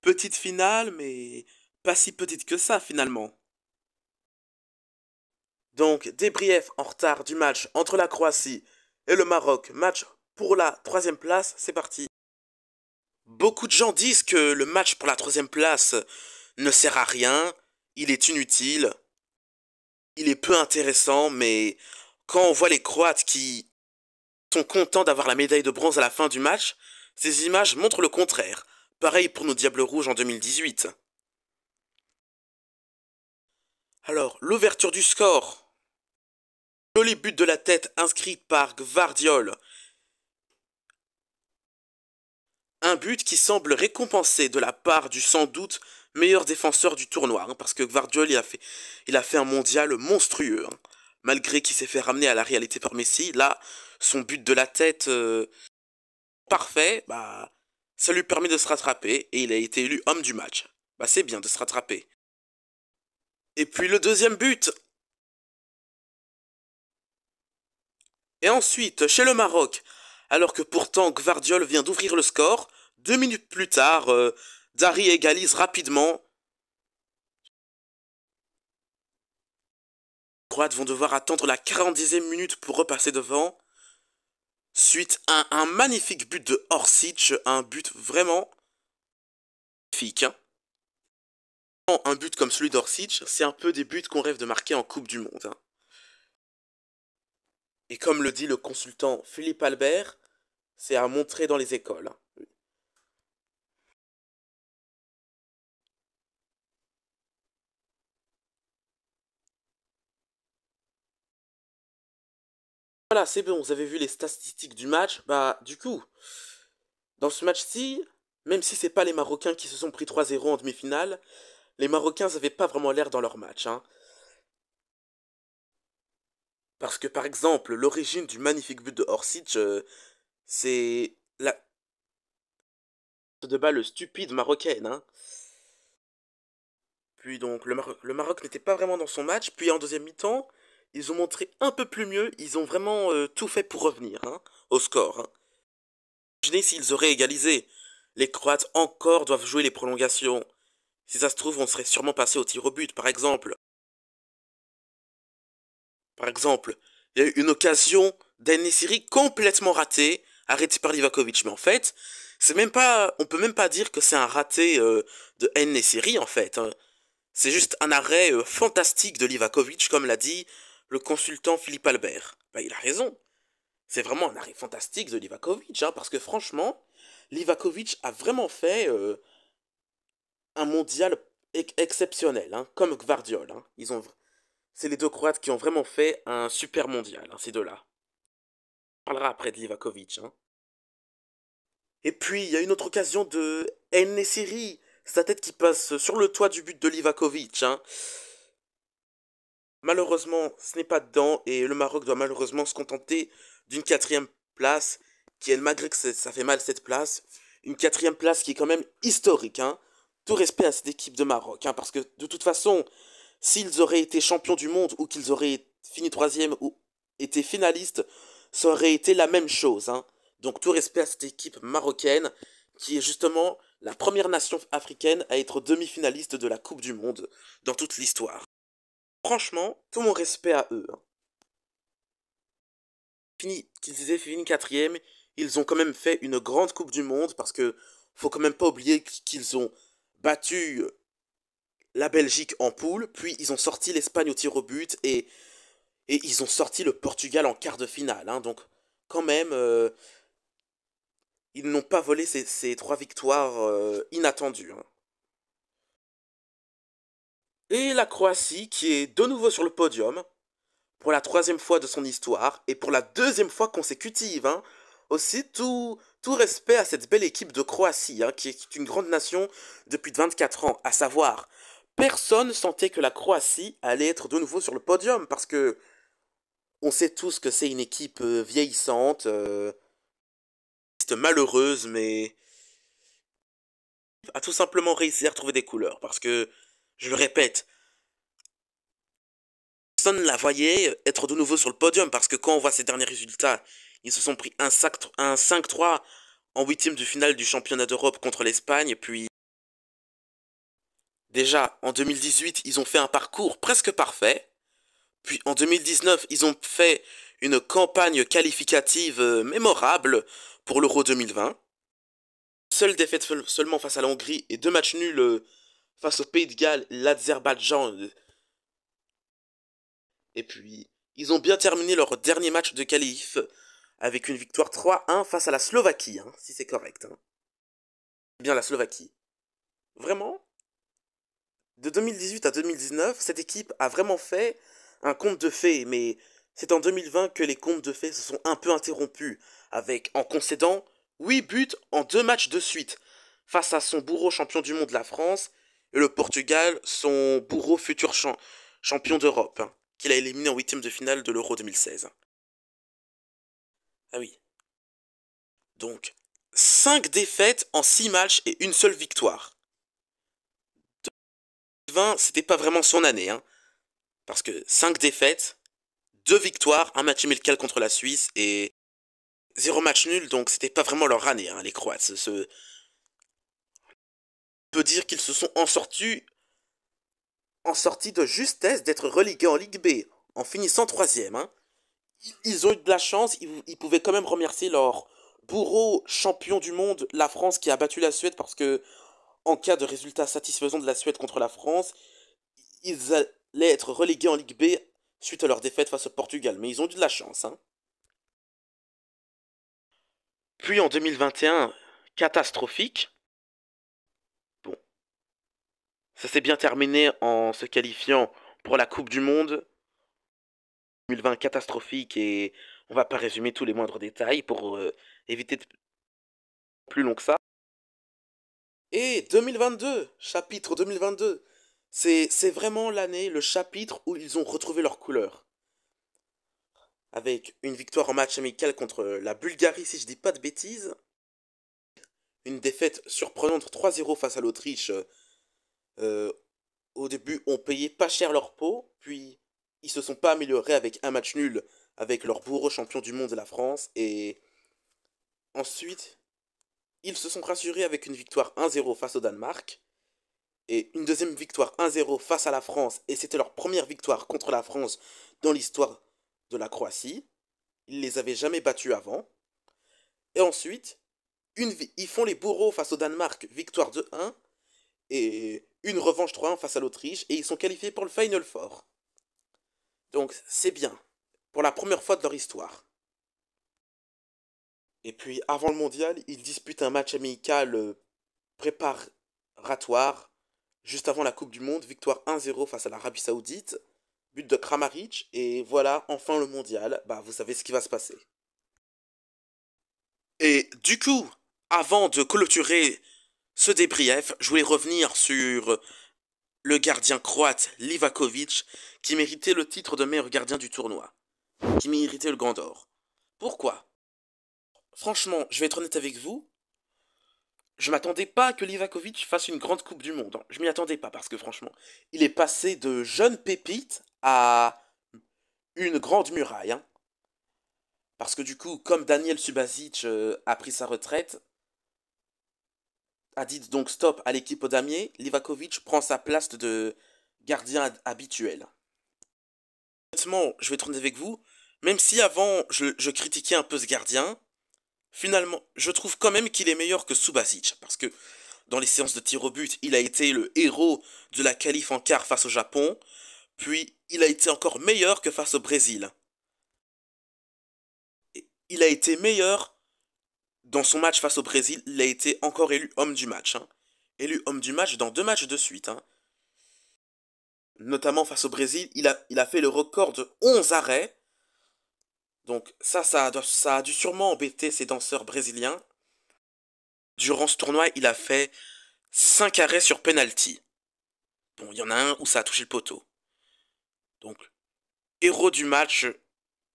petite finale, mais pas si petite que ça finalement. Donc, débrief en retard du match entre la Croatie et le Maroc, match pour la troisième place, c'est parti. Beaucoup de gens disent que le match pour la troisième place ne sert à rien, il est inutile, il est peu intéressant, mais quand on voit les Croates qui sont contents d'avoir la médaille de bronze à la fin du match, ces images montrent le contraire. Pareil pour nos Diables Rouges en 2018. Alors, l'ouverture du score. Joli but de la tête inscrit par Gvardiol. Un but qui semble récompensé de la part du sans doute meilleur défenseur du tournoi, hein, parce que Gvardiol il a, fait, il a fait un mondial monstrueux. Hein. Malgré qu'il s'est fait ramener à la réalité par Messi, là, son but de la tête euh, parfait, bah, ça lui permet de se rattraper et il a été élu homme du match. Bah c'est bien de se rattraper. Et puis le deuxième but Et ensuite, chez le Maroc, alors que pourtant Gvardiol vient d'ouvrir le score, deux minutes plus tard, euh, Dari égalise rapidement. Les Croates vont devoir attendre la 40e minute pour repasser devant suite à un magnifique but de Orsic, un but vraiment magnifique. Hein. un but comme celui d'Orsic, c'est un peu des buts qu'on rêve de marquer en Coupe du Monde. Hein. Et comme le dit le consultant Philippe Albert, c'est à montrer dans les écoles. Hein. Voilà, c'est bon, vous avez vu les statistiques du match. Bah, du coup, dans ce match-ci, même si c'est pas les Marocains qui se sont pris 3-0 en demi-finale, les Marocains n'avaient pas vraiment l'air dans leur match. Hein. Parce que par exemple, l'origine du magnifique but de Orsic, euh, c'est la de le stupide marocaine. Hein. Puis donc, le Maroc n'était pas vraiment dans son match. Puis en deuxième mi-temps, ils ont montré un peu plus mieux, ils ont vraiment euh, tout fait pour revenir hein, au score. Hein. Imaginez s'ils auraient égalisé. Les Croates encore doivent jouer les prolongations. Si ça se trouve, on serait sûrement passé au tir au but, par exemple. Par exemple, il y a eu une occasion d'Aine complètement ratée, arrêtée par Livakovic. Mais en fait, c'est même pas, on peut même pas dire que c'est un raté euh, de Aine en fait. Hein. C'est juste un arrêt euh, fantastique de Livakovic, comme l'a dit le consultant Philippe Albert. Ben, il a raison. C'est vraiment un arrêt fantastique de Livakovic, hein, parce que franchement, Livakovic a vraiment fait euh, un mondial exceptionnel, hein, comme Gvardiol. Hein. c'est les deux Croates qui ont vraiment fait un super mondial, ces deux-là. On parlera après de Livakovic. Et puis, il y a une autre occasion de Nesiri, sa tête qui passe sur le toit du but de Livakovic. Malheureusement, ce n'est pas dedans et le Maroc doit malheureusement se contenter d'une quatrième place qui est, malgré que ça fait mal cette place, une quatrième place qui est quand même historique. Hein. Tout respect à cette équipe de Maroc, hein, parce que de toute façon, s'ils auraient été champions du monde ou qu'ils auraient fini troisième ou été finalistes, ça aurait été la même chose. Hein. Donc tout respect à cette équipe marocaine qui est justement la première nation africaine à être demi-finaliste de la Coupe du Monde dans toute l'histoire. Franchement, tout mon respect à eux. Hein. Fini qu'ils aient fini quatrième, ils ont quand même fait une grande Coupe du Monde parce que faut quand même pas oublier qu'ils ont battu la Belgique en poule, puis ils ont sorti l'Espagne au tir au but et, et ils ont sorti le Portugal en quart de finale. Hein. donc quand même, euh, ils n'ont pas volé ces, trois victoires euh, inattendues. Hein. Et la Croatie qui est de nouveau sur le podium, pour la troisième fois de son histoire, et pour la deuxième fois consécutive. Hein. Aussi, tout, tout respect à cette belle équipe de Croatie, hein, qui est une grande nation depuis 24 ans, à savoir, personne ne sentait que la Croatie allait être de nouveau sur le podium, parce que on sait tous que c'est une équipe euh, vieillissante, euh, malheureuse, mais a tout simplement réussi à retrouver des couleurs, parce que je le répète. Personne ne la voyait être de nouveau sur le podium parce que quand on voit ses derniers résultats, ils se sont pris un 5-3 en huitième de finale du championnat d'Europe contre l'Espagne, puis Déjà, en 2018, ils ont fait un parcours presque parfait. Puis en 2019, ils ont fait une campagne qualificative euh, mémorable pour l'Euro 2020. Seule défaite seulement face à la Hongrie et deux matchs nuls euh, face au Pays de Galles, l'Azerbaïdjan. Et puis, ils ont bien terminé leur dernier match de qualif avec une victoire 3-1 face à la Slovaquie, hein, si c'est correct. Hein. Bien la Slovaquie. Vraiment De 2018 à 2019, cette équipe a vraiment fait un compte de fées, mais c'est en 2020 que les comptes de fées se sont un peu interrompus, avec en concédant 8 buts en 2 matchs de suite, face à son bourreau champion du monde la France et le Portugal, son bourreau futur champion d'Europe, hein, qu'il a éliminé en huitième de finale de l'Euro 2016. Ah oui. Donc, 5 défaites en 6 matchs et une seule victoire. 2020, c'était pas vraiment son année, hein, parce que 5 défaites, 2 victoires, un match amical contre la Suisse et 0 match nul, donc c'était pas vraiment leur année, hein, les Croates dire qu'ils se sont en sortis en sortie de justesse d'être relégués en Ligue B, en finissant troisième. Hein. Ils ont eu de la chance, ils, pouvaient quand même remercier leur bourreau champion du monde, la France, qui a battu la Suède, parce que en cas de résultat satisfaisant de la Suède contre la France, ils allaient être relégués en Ligue B suite à leur défaite face au Portugal. Mais ils ont eu de la chance. Hein. Puis en 2021, catastrophique, ça s'est bien terminé en se qualifiant pour la Coupe du Monde. 2020 catastrophique et on va pas résumer tous les moindres détails pour euh, éviter de... plus long que ça. Et 2022, chapitre 2022, c'est vraiment l'année, le chapitre où ils ont retrouvé leur couleur. Avec une victoire en match amical contre la Bulgarie, si je dis pas de bêtises. Une défaite surprenante 3-0 face à l'Autriche euh, au début, ont payé pas cher leur peau, puis ils se sont pas améliorés avec un match nul avec leur bourreau champion du monde de la France, et ensuite, ils se sont rassurés avec une victoire 1-0 face au Danemark, et une deuxième victoire 1-0 face à la France, et c'était leur première victoire contre la France dans l'histoire de la Croatie. Ils les avaient jamais battus avant. Et ensuite, une, ils font les bourreaux face au Danemark, victoire de 1 et une revanche 3-1 face à l'Autriche, et ils sont qualifiés pour le Final Four. Donc c'est bien, pour la première fois de leur histoire. Et puis avant le mondial, ils disputent un match amical euh, préparatoire juste avant la Coupe du Monde, victoire 1-0 face à l'Arabie Saoudite, but de Kramaric, et voilà enfin le mondial, bah vous savez ce qui va se passer. Et du coup, avant de clôturer ce débrief, je voulais revenir sur le gardien croate Livakovic qui méritait le titre de meilleur gardien du tournoi, qui méritait le Grand or. Pourquoi Franchement, je vais être honnête avec vous, je m'attendais pas que Livakovic fasse une grande Coupe du Monde. Hein. Je m'y attendais pas parce que franchement, il est passé de jeune pépite à une grande muraille. Hein. Parce que du coup, comme Daniel Subasic euh, a pris sa retraite, a dit donc stop à l'équipe au damier, Livakovic prend sa place de gardien habituel. Honnêtement, je vais tourner avec vous, même si avant je, critiquais un peu ce gardien, finalement, je trouve quand même qu'il est meilleur que Subasic, parce que dans les séances de tir au but, il a été le héros de la qualif en quart face au Japon, puis il a été encore meilleur que face au Brésil. Il a été meilleur dans son match face au Brésil, il a été encore élu homme du match. Hein. Élu homme du match dans deux matchs de suite. Hein. Notamment face au Brésil, il a, il a fait le record de 11 arrêts. Donc ça, ça a, ça dû sûrement embêter ses danseurs brésiliens. Durant ce tournoi, il a fait 5 arrêts sur penalty. Bon, il y en a un où ça a touché le poteau. Donc, héros du match,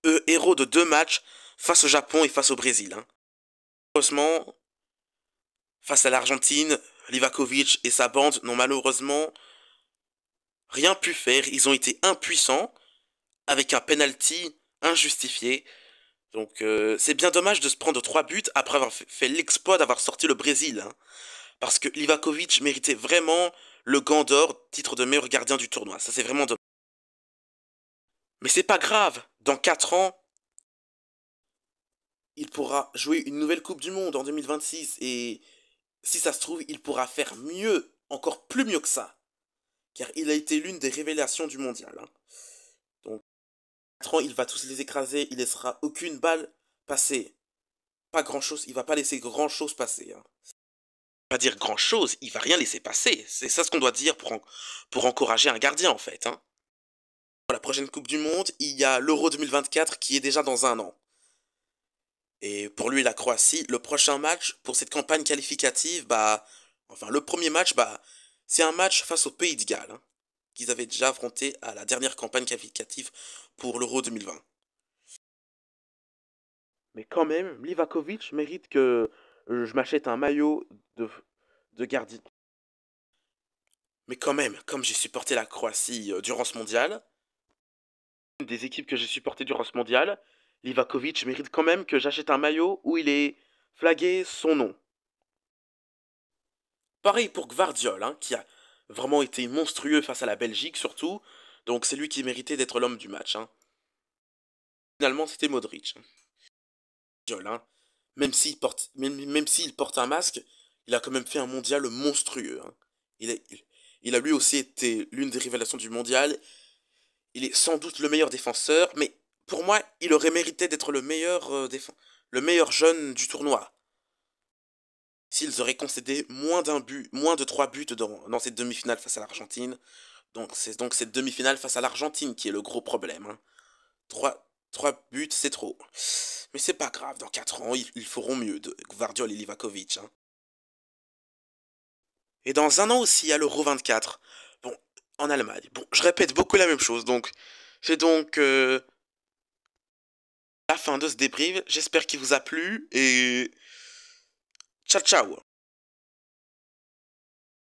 euh, héros de deux matchs face au Japon et face au Brésil. Hein. Malheureusement, face à l'Argentine, Livakovic et sa bande n'ont malheureusement rien pu faire. Ils ont été impuissants avec un penalty injustifié. Donc euh, c'est bien dommage de se prendre trois buts après avoir fait l'exploit d'avoir sorti le Brésil. Hein. parce que Livakovic méritait vraiment le gant d'or, titre de meilleur gardien du tournoi. Ça c'est vraiment dommage. Mais c'est pas grave, dans quatre ans, il pourra jouer une nouvelle Coupe du Monde en 2026 et si ça se trouve, il pourra faire mieux, encore plus mieux que ça. Car il a été l'une des révélations du mondial. Hein. Donc, ans, il va tous les écraser, il laissera aucune balle passer. Pas grand chose, il va pas laisser grand chose passer. Hein. Pas dire grand chose, il va rien laisser passer. C'est ça ce qu'on doit dire pour, pour encourager un gardien en fait. Hein. Pour la prochaine Coupe du Monde, il y a l'Euro 2024 qui est déjà dans un an. Et pour lui, la Croatie, le prochain match pour cette campagne qualificative, bah, enfin, le premier match, bah, c'est un match face au Pays de Galles, hein, qu'ils avaient déjà affronté à la dernière campagne qualificative pour l'Euro 2020. Mais quand même, Livakovic mérite que je m'achète un maillot de, de gardien. Mais quand même, comme j'ai supporté la Croatie euh, durant ce mondial, des équipes que j'ai supportées durant ce mondial, Livakovic mérite quand même que j'achète un maillot où il est flagué son nom. Pareil pour Gvardiol, hein, qui a vraiment été monstrueux face à la Belgique surtout, donc c'est lui qui méritait d'être l'homme du match. Hein. Finalement, c'était Modric. Hein. Gvardiol, même s'il porte, même, s'il porte un masque, il a quand même fait un mondial monstrueux. il a lui aussi été l'une des révélations du mondial. Il est sans doute le meilleur défenseur, mais pour moi, il aurait mérité d'être le meilleur euh, le meilleur jeune du tournoi. S'ils auraient concédé moins d'un but, moins de 3 buts dans, cette demi-finale face à l'Argentine. Donc c'est donc cette demi-finale face à l'Argentine qui est le gros problème. 3, hein. buts, c'est trop. Mais c'est pas grave, dans 4 ans, ils, feront mieux, de et Livakovic. Hein. Et dans un an aussi, il y a l'Euro 24. Bon, en Allemagne. Bon, je répète beaucoup la même chose, donc... J'ai donc... Euh, fin de ce débrief. J'espère qu'il vous a plu et ciao ciao